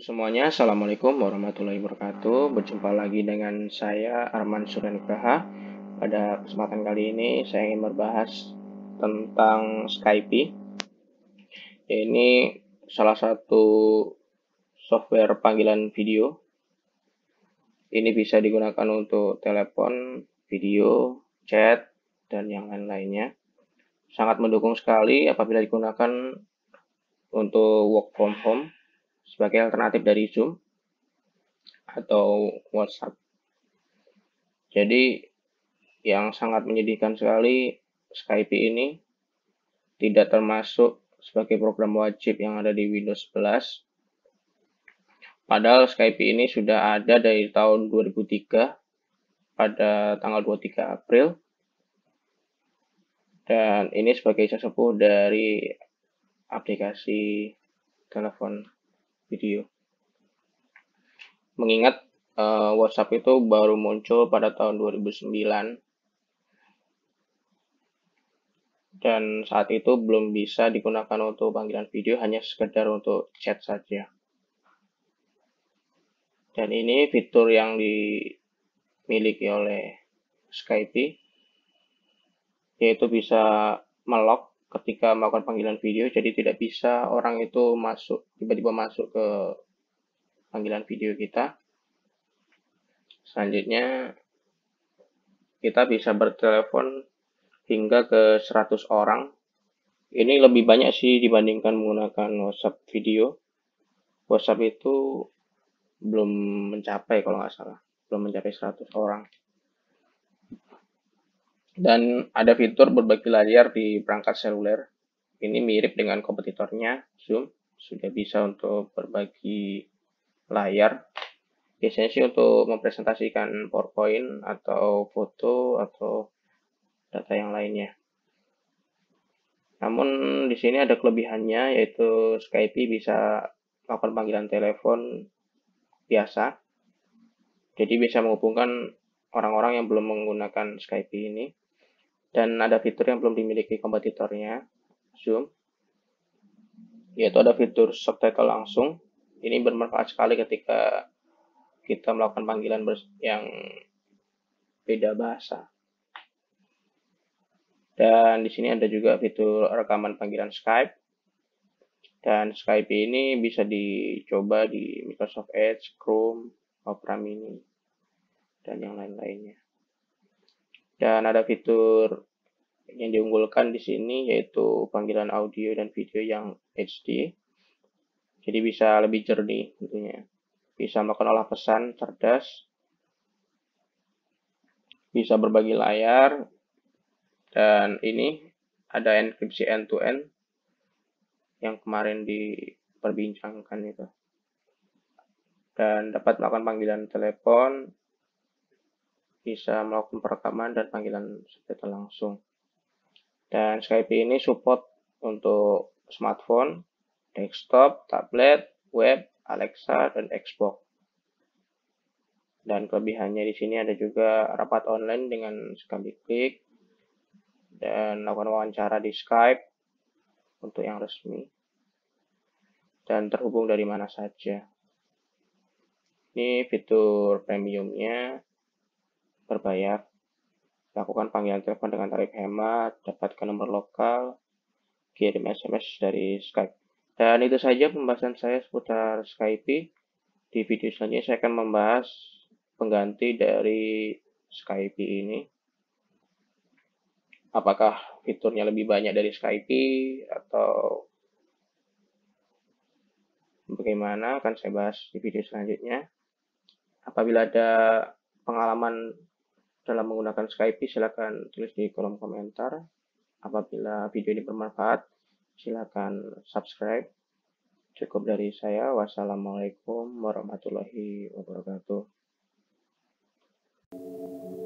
semuanya, Assalamualaikum warahmatullahi wabarakatuh. Berjumpa lagi dengan saya Arman Suryanikaha. Pada kesempatan kali ini saya ingin berbahas tentang Skype. Ini salah satu software panggilan video. Ini bisa digunakan untuk telepon, video, chat, dan yang lain-lainnya. Sangat mendukung sekali apabila digunakan untuk work from home sebagai alternatif dari Zoom atau WhatsApp. Jadi yang sangat menyedihkan sekali Skype ini tidak termasuk sebagai program wajib yang ada di Windows 11. Padahal Skype ini sudah ada dari tahun 2003 pada tanggal 23 April. Dan ini sebagai sesepuh dari aplikasi telepon video. Mengingat uh, WhatsApp itu baru muncul pada tahun 2009 dan saat itu belum bisa digunakan untuk panggilan video hanya sekedar untuk chat saja. Dan ini fitur yang dimiliki oleh Skype yaitu bisa melock ketika melakukan panggilan video jadi tidak bisa orang itu masuk tiba-tiba masuk ke panggilan video kita selanjutnya kita bisa bertelepon hingga ke 100 orang ini lebih banyak sih dibandingkan menggunakan WhatsApp video WhatsApp itu belum mencapai kalau nggak salah belum mencapai 100 orang dan ada fitur berbagi layar di perangkat seluler. Ini mirip dengan kompetitornya, Zoom. Sudah bisa untuk berbagi layar. Biasanya sih untuk mempresentasikan PowerPoint atau foto atau data yang lainnya. Namun di sini ada kelebihannya yaitu Skype bisa melakukan panggilan telepon biasa. Jadi bisa menghubungkan orang-orang yang belum menggunakan Skype ini dan ada fitur yang belum dimiliki kompetitornya Zoom yaitu ada fitur subtitle langsung ini bermanfaat sekali ketika kita melakukan panggilan yang beda bahasa dan di sini ada juga fitur rekaman panggilan Skype dan Skype ini bisa dicoba di Microsoft Edge, Chrome, Opera Mini dan yang lain-lainnya dan ada fitur yang diunggulkan di sini yaitu panggilan audio dan video yang HD. Jadi bisa lebih jernih tentunya. Bisa melakukan olah pesan cerdas. Bisa berbagi layar. Dan ini ada enkripsi end-to-end yang kemarin diperbincangkan itu. Dan dapat melakukan panggilan telepon, bisa melakukan perekaman dan panggilan secara langsung. Dan Skype ini support untuk smartphone, desktop, tablet, web, Alexa, dan Xbox. Dan kelebihannya di sini ada juga rapat online dengan sekali klik dan lakukan wawancara di Skype untuk yang resmi dan terhubung dari mana saja. Ini fitur premiumnya berbayar. Lakukan panggilan telepon dengan tarif hemat, dapatkan nomor lokal, kirim SMS dari Skype. Dan itu saja pembahasan saya seputar Skype. Di video selanjutnya saya akan membahas pengganti dari Skype ini. Apakah fiturnya lebih banyak dari Skype atau bagaimana akan saya bahas di video selanjutnya. Apabila ada pengalaman dalam menggunakan Skype silakan tulis di kolom komentar. Apabila video ini bermanfaat, silakan subscribe. Cukup dari saya. Wassalamualaikum warahmatullahi wabarakatuh.